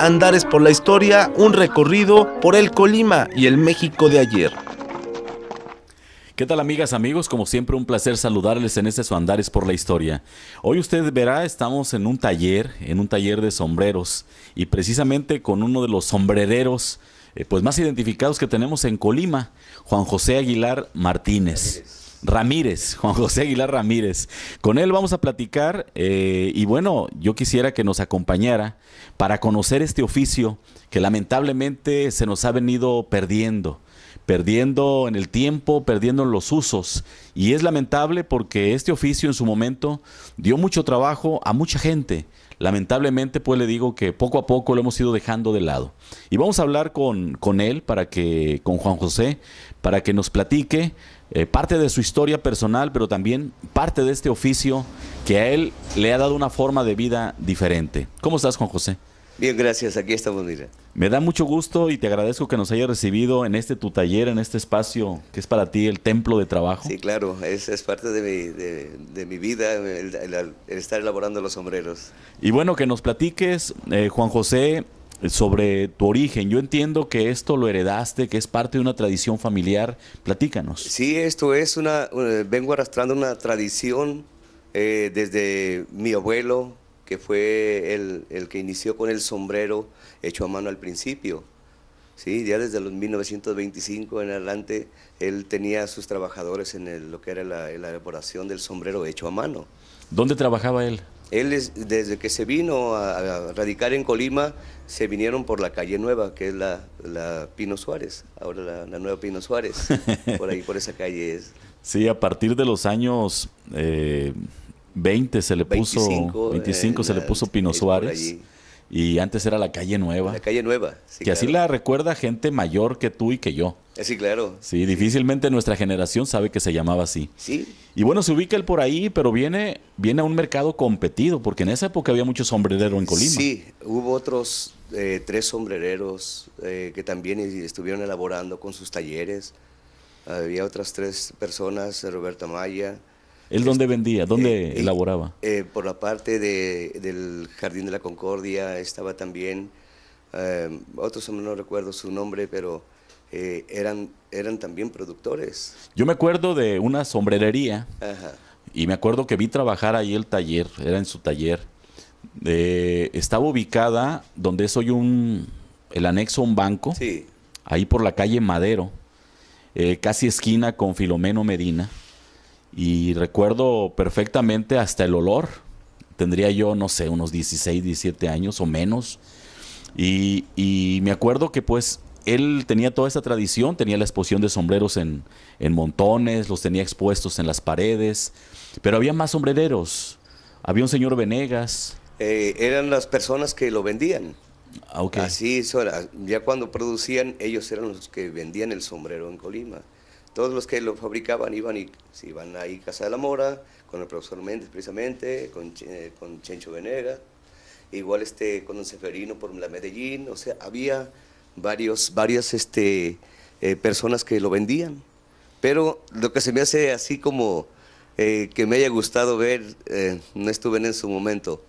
Andares por la Historia, un recorrido por el Colima y el México de ayer. ¿Qué tal amigas, amigos? Como siempre un placer saludarles en este su Andares por la Historia. Hoy usted verá, estamos en un taller, en un taller de sombreros y precisamente con uno de los sombrereros eh, pues más identificados que tenemos en Colima, Juan José Aguilar Martínez. Ramírez, Juan José Aguilar Ramírez. Con él vamos a platicar eh, y bueno, yo quisiera que nos acompañara para conocer este oficio que lamentablemente se nos ha venido perdiendo perdiendo en el tiempo, perdiendo en los usos. Y es lamentable porque este oficio en su momento dio mucho trabajo a mucha gente. Lamentablemente, pues le digo que poco a poco lo hemos ido dejando de lado. Y vamos a hablar con, él, para que, con Juan José, para que nos platique eh, parte de su historia personal, pero también parte de este oficio que a él le ha dado una forma de vida diferente. ¿Cómo estás, Juan José? Bien, gracias. Aquí estamos, mira. Me da mucho gusto y te agradezco que nos hayas recibido en este tu taller, en este espacio que es para ti el templo de trabajo. Sí, claro, es, parte de mi, vida el, estar elaborando los sombreros. Y bueno, que nos platiques, eh, Juan José, sobre tu origen. Yo entiendo que esto lo heredaste, que es parte de una tradición familiar. Platícanos. Sí, esto es una, eh, vengo arrastrando una tradición eh, desde mi abuelo, que fue el, que inició con el sombrero hecho a mano al principio. ¿sí? Ya desde los 1925 en adelante, él tenía a sus trabajadores en lo que era la, elaboración del sombrero hecho a mano. ¿Dónde trabajaba él? Él, desde que se vino a, radicar en Colima, se vinieron por la calle nueva, que es la, Pino Suárez, ahora la, nueva Pino Suárez, por ahí, por esa calle es. Sí, a partir de los años eh, 20 se le puso, 25 eh, se le puso Pino Suárez. Y antes era la calle Nueva. La calle Nueva, Que así la recuerda gente mayor que tú y que yo. Eh, sí, claro. Sí, difícilmente nuestra generación sabe que se llamaba así. Sí. Y bueno, se ubica él por ahí, pero viene, viene a un mercado competido, porque en esa época había muchos sombrereros en Colima. Sí, hubo otros eh, tres sombrereros que también estuvieron elaborando con sus talleres. Había otras tres personas, Roberto Maya, ¿Él dónde este, vendía? ¿Dónde eh, eh, elaboraba? Eh, por la parte del Jardín de la Concordia estaba también, otros no recuerdo su nombre, pero eran, eran también productores. Yo me acuerdo de una sombrerería y me acuerdo que vi trabajar ahí el taller, era en su taller. estaba ubicada donde es hoy un, el anexo a un banco, sí. ahí por la calle Madero, casi esquina con Filomeno Medina. Y recuerdo perfectamente hasta el olor. Tendría yo, no sé, unos 16, 17 años o menos. Y, me acuerdo que pues él tenía toda esa tradición, tenía la exposición de sombreros en, montones, los tenía expuestos en las paredes, pero había más sombrereros. Había un señor Venegas. Eh, eran las personas que lo vendían. Ah, okay. Así, ya cuando producían, ellos eran los que vendían el sombrero en Colima todos los que lo fabricaban iban y iban ahí a Casa de la Mora, con el profesor Méndez precisamente, eh, con, Chencho Venega, igual este, con Don Seferino por la Medellín, o sea, había varios, varias este, eh, personas que lo vendían. Pero lo que se me hace así como eh, que me haya gustado ver, no estuve en su momento,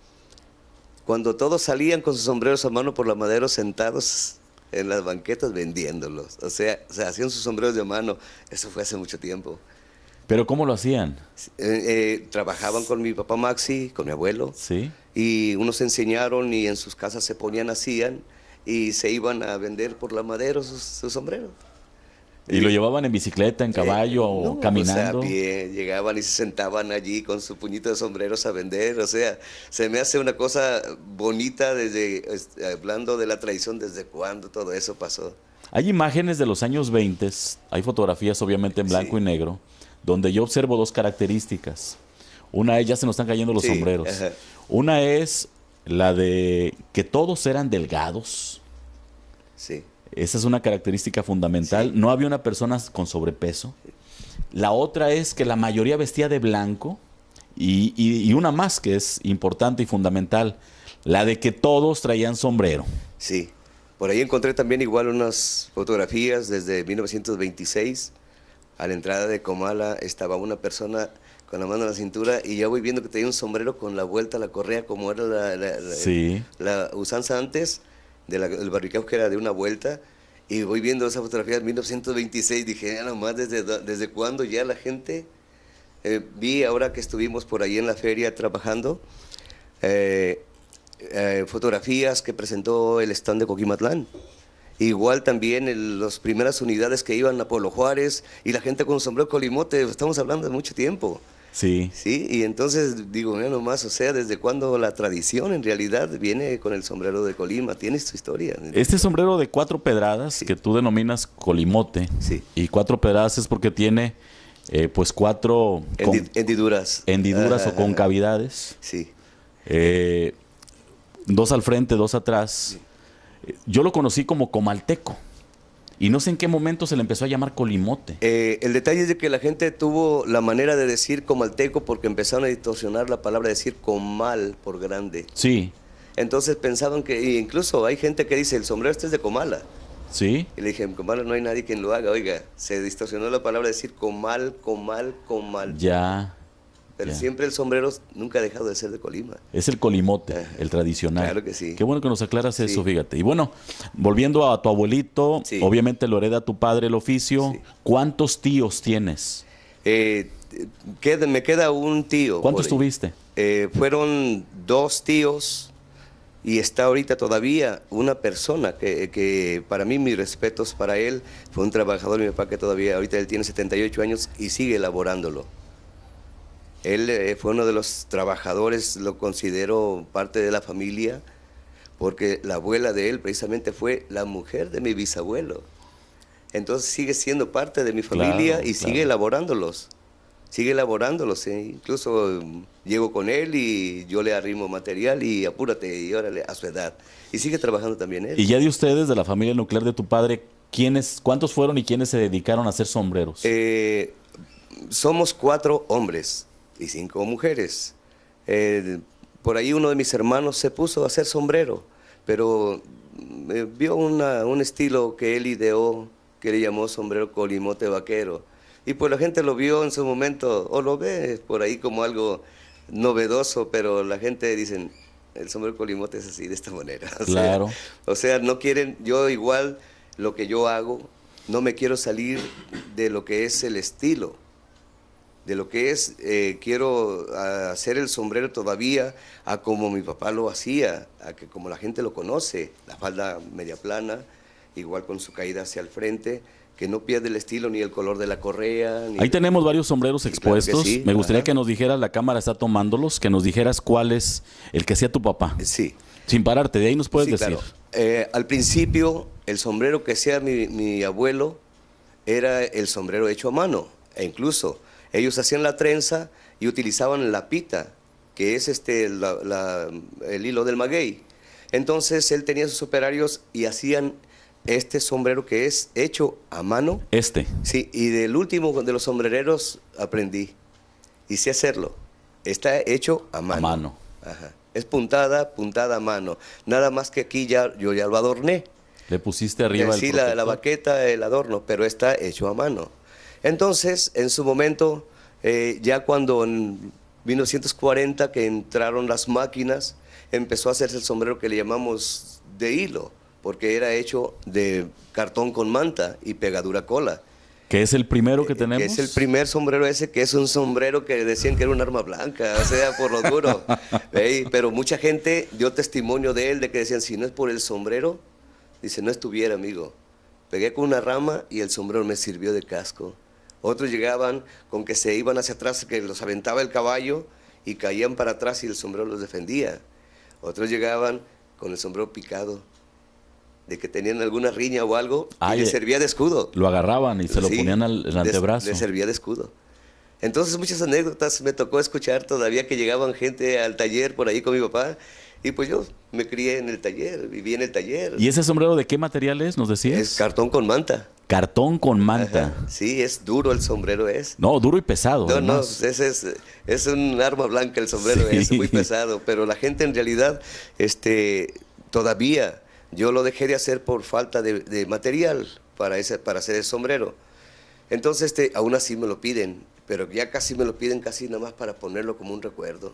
cuando todos salían con sus sombreros a mano por la madera sentados en las banquetas vendiéndolos. O sea, se hacían sus sombreros de mano. Eso fue hace mucho tiempo. ¿Pero cómo lo hacían? Eh, eh, trabajaban con mi papá Maxi, con mi abuelo. Sí. Y unos enseñaron y en sus casas se ponían, hacían y se iban a vender por la madera sus sombreros. Y, lo llevaban en bicicleta, en caballo, o caminando. O sea, bien, llegaban y se sentaban allí con su puñito de sombreros a vender. O sea, se me hace una cosa bonita desde, hablando de la tradición desde cuándo todo eso pasó. Hay imágenes de los años 20, hay fotografías obviamente en blanco y negro, donde yo observo dos características. Una es, ya se nos están cayendo los sombreros. Una es la de que todos eran delgados. Sí. Esa es una característica fundamental. No había una persona con sobrepeso. La otra es que la mayoría vestía de blanco y, una más que es importante y fundamental, la de que todos traían sombrero. Sí, por ahí encontré también igual unas fotografías desde 1926. A la entrada de Comala estaba una persona con la mano en la cintura y ya voy viendo que tenía un sombrero con la vuelta a la correa como era la usanza antes del barricado que era de una vuelta, y voy viendo esa fotografía de 1926, dije, ah, nada más ¿desde, desde cuándo ya la gente? Eh, vi ahora que estuvimos por ahí en la feria trabajando, eh, eh, fotografías que presentó el stand de Coquimatlán. Igual también las primeras unidades que iban a Polo Juárez y la gente con sombrero colimote, estamos hablando de mucho tiempo. Sí. Sí, y entonces digo, mira nomás, o sea, desde cuándo la tradición en realidad viene con el sombrero de Colima, tiene su historia. Este sombrero de cuatro pedradas, que tú denominas colimote, y cuatro pedradas es porque tiene eh, pues cuatro... hendiduras. Hendiduras o concavidades. Sí. Eh, dos al frente, dos atrás. Yo lo conocí como comalteco. Y no sé en qué momento se le empezó a llamar colimote. Eh, el detalle es de que la gente tuvo la manera de decir comalteco porque empezaron a distorsionar la palabra decir comal por grande. Sí. Entonces pensaban que, incluso hay gente que dice, el sombrero este es de Comala. Sí. Y le dije, Comala no hay nadie quien lo haga, oiga, se distorsionó la palabra decir comal, comal, comal. Ya siempre el sombrero nunca ha dejado de ser de Colima. Es el colimote, ah, el tradicional. Claro que sí. Qué bueno que nos aclaras eso, fíjate. Y bueno, volviendo a tu abuelito, obviamente lo hereda tu padre el oficio. ¿Cuántos tíos tienes? Eh, me queda un tío. ¿Cuántos tuviste? Eh, fueron dos tíos y está ahorita todavía una persona que, para mí mis respetos para él, fue un trabajador, mi papá que todavía ahorita él tiene 78 años y sigue elaborándolo. Él eh, fue uno de los trabajadores, lo considero parte de la familia, porque la abuela de él precisamente fue la mujer de mi bisabuelo. Entonces sigue siendo parte de mi familia y sigue elaborándolos. Sigue elaborándolos. ¿eh? Incluso um, llego con él y yo le arrimo material y apúrate y órale a su edad. Y sigue trabajando también él. Y ya de ustedes, de la familia nuclear de tu padre, ¿cuántos fueron y quiénes se dedicaron a hacer sombreros? Eh, somos cuatro hombres mujeres. Eh, por ahí uno de mis hermanos se puso a hacer sombrero, pero eh, vio un estilo que él ideó, que le llamó sombrero colimote vaquero. Y pues la gente lo vio en su momento, o lo ve por ahí como algo novedoso, pero la gente dicen, el sombrero colimote es así, de esta manera. o sea, no quieren, yo igual lo que yo hago, no me quiero salir de lo que es el estilo de lo que es, eh, quiero ah, hacer el sombrero todavía a como mi papá lo hacía, a que como la gente lo conoce, la falda media plana, igual con su caída hacia el frente, que no pierde el estilo ni el color de la correa. Ahí tenemos varios sombreros expuestos. Me gustaría que nos dijeras, la cámara está tomándolos, que nos dijeras cuál es el que hacía tu papá. Eh, sí. Sin pararte, de ahí nos puedes decir. Eh, al principio, el sombrero que hacía mi, mi abuelo era el sombrero hecho a mano, e incluso ellos hacían la trenza y utilizaban la pita, que es este, el hilo del maguey. Entonces él tenía sus operarios y hacían este sombrero que es hecho a mano. Este. Sí, y del último de los sombrereros aprendí. Y sé hacerlo. Está hecho a mano. A mano. Ajá. Es puntada, puntada a mano. Nada más que aquí ya yo ya lo adorné. Le pusiste arriba el Sí, la, la, baqueta, el adorno, pero está hecho a mano. Entonces, en su momento, eh, ya cuando en 1940 que entraron las máquinas, empezó a hacerse el sombrero que le llamamos de hilo, porque era hecho de cartón con manta y pegadura cola. Que es el primero que eh, eh, tenemos. es el primer sombrero ese, que es un sombrero que decían que era un arma blanca, o sea, por lo duro. Pero mucha gente dio testimonio de él, de que decían, si no es por el sombrero, dice, no estuviera, amigo. Pegué con una rama y el sombrero me sirvió de casco. Otros llegaban con que se iban hacia atrás, que los aventaba el caballo y caían para atrás y el sombrero los defendía. Otros llegaban con el sombrero picado, de que tenían alguna riña o algo, y ah, les servía de escudo. Lo agarraban y se lo ponían al antebrazo. Les, servía de escudo. Entonces muchas anécdotas me tocó escuchar todavía que llegaban gente al taller por ahí con mi papá y pues yo me crié en el taller, viví en el taller. ¿Y ese sombrero de qué material es, nos decías? Es cartón con manta. Cartón con manta. Sí, es duro el sombrero es. No, duro y pesado. No, no, es, un arma blanca el sombrero es, muy pesado. Pero la gente en realidad, este, todavía, yo lo dejé de hacer por falta de, material para, ese, para hacer el sombrero. Entonces, este, aún así me lo piden, pero ya casi me lo piden casi nada más para ponerlo como un recuerdo.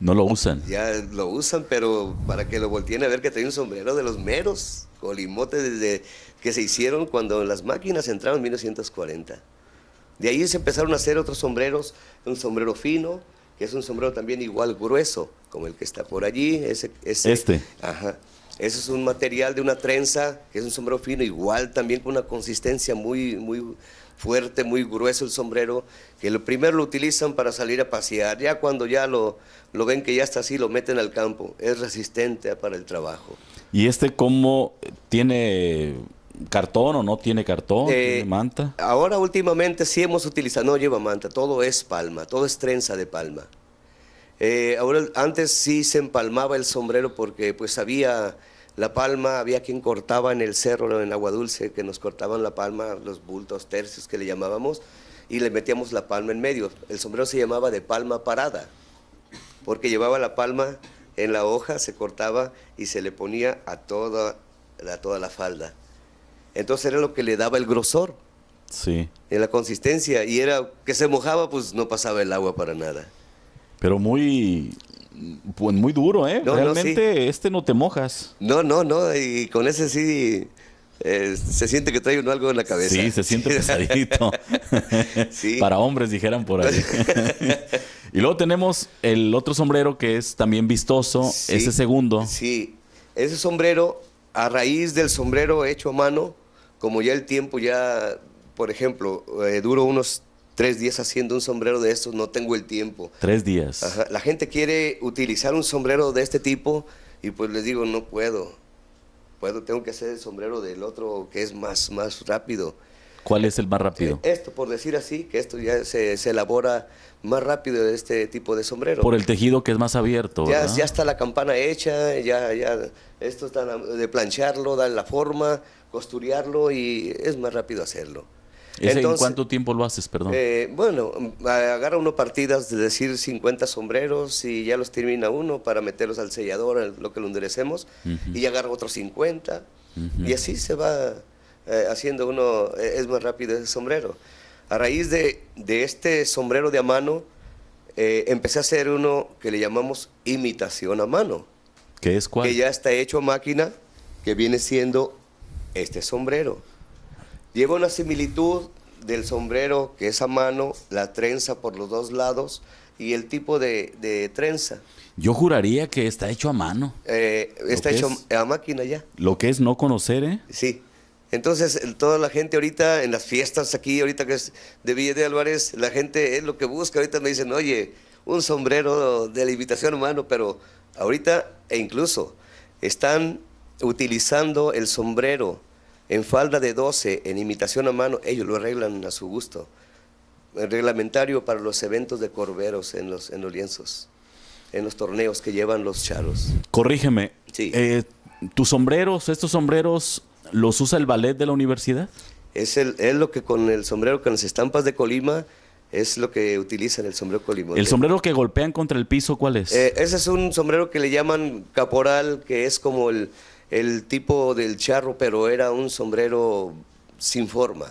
No lo usan. Ya lo usan, pero para que lo volteen a ver que trae un sombrero de los meros, colimote de, que se hicieron cuando las máquinas entraron en 1940. De ahí se empezaron a hacer otros sombreros, un sombrero fino, que es un sombrero también igual grueso, como el que está por allí. Ese, ese. este. Ajá. Ese es un material de una trenza, que es un sombrero fino, igual también con una consistencia muy, muy fuerte, muy grueso el sombrero, que lo primero lo utilizan para salir a pasear, ya cuando ya lo, lo ven que ya está así, lo meten al campo, es resistente para el trabajo. ¿Y este cómo tiene cartón o no tiene cartón, eh, tiene manta. Ahora últimamente sí hemos utilizado, no lleva manta, todo es palma, todo es trenza de palma. Eh, ahora antes sí se empalmaba el sombrero porque pues había la palma, había quien cortaba en el cerro, en agua dulce, que nos cortaban la palma, los bultos tercios que le llamábamos, y le metíamos la palma en medio. El sombrero se llamaba de palma parada, porque llevaba la palma en la hoja, se cortaba y se le ponía a toda, a toda la falda. Entonces era lo que le daba el grosor. Sí. En la consistencia. Y era que se mojaba, pues no pasaba el agua para nada. Pero muy. Pues muy duro, ¿eh? Realmente este no te mojas. No, no, no. Y con ese sí. Eh, se siente que trae uno algo en la cabeza. Sí, se siente pesadito. sí. Para hombres, dijeran por ahí. y luego tenemos el otro sombrero que es también vistoso, ese segundo. Sí, ese sombrero, a raíz del sombrero hecho a mano, como ya el tiempo ya, por ejemplo, eh, duro unos tres días haciendo un sombrero de estos, no tengo el tiempo. Tres días. La gente quiere utilizar un sombrero de este tipo y pues les digo, no puedo. Puedo, tengo que hacer el sombrero del otro que es más, más rápido. ¿Cuál es el más rápido? Eh, esto, por decir así, que esto ya se, se elabora más rápido de este tipo de sombrero. Por el tejido que es más abierto. Ya, ya está la campana hecha, ya, ya esto está de plancharlo, da la forma, costurearlo y es más rápido hacerlo. ¿En cuánto tiempo lo haces, perdón? Eh, bueno, agarra uno partidas de decir 50 sombreros y ya los termina uno para meterlos al sellador, lo que lo endurecemos, y agarra otros 50 y así se va eh, haciendo uno, eh, es más rápido ese sombrero. A raíz de, de este sombrero de a mano, empecé a hacer uno que le llamamos imitación a mano. ¿Qué es cuál? Que ya está hecho a máquina, que viene siendo este sombrero. Lleva una similitud del sombrero, que es a mano, la trenza por los dos lados y el tipo de, trenza. Yo juraría que está hecho a mano. Eh, está hecho a máquina ya. Lo que es no conocer, ¿eh? Sí. Entonces, toda la gente ahorita, en las fiestas aquí, ahorita que es de Villa de Álvarez, la gente es lo que busca. Ahorita me dicen, oye, un sombrero de la invitación mano, pero ahorita, e incluso, están utilizando el sombrero en falda de 12, en imitación a mano, ellos lo arreglan a su gusto. El reglamentario para los eventos de corberos en los, en lienzos, en los torneos que llevan los charos. Corrígeme, eh, ¿tus sombreros, estos sombreros, los usa el ballet de la universidad? Es, es lo que con el sombrero, con las estampas de Colima, es lo que utilizan el sombrero colima. ¿El sombrero que golpean contra el piso cuál es? Eh, ese es un sombrero que le llaman caporal, que es como el, el tipo del charro, pero era un sombrero sin forma.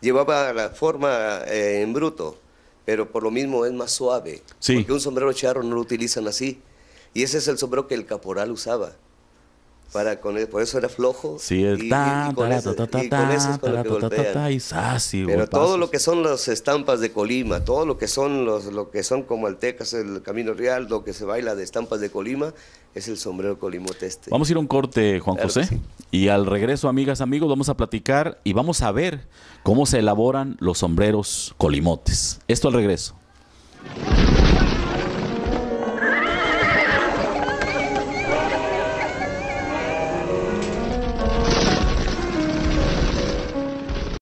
Llevaba la forma eh, en bruto, pero por lo mismo es más suave. Porque un sombrero charro no lo utilizan así. Y ese es el sombrero que el caporal usaba para con el, por eso era flojo. Sí, el y, con Pero todo lo que son las estampas de Colima, todo lo que son los lo que son Altecas, el Camino Real, lo que se baila de estampas de Colima es el sombrero colimoteste. Vamos a ir a un corte, Juan José, y al regreso, amigas, amigos, vamos a platicar y vamos a ver cómo se elaboran los sombreros colimotes. Esto al regreso.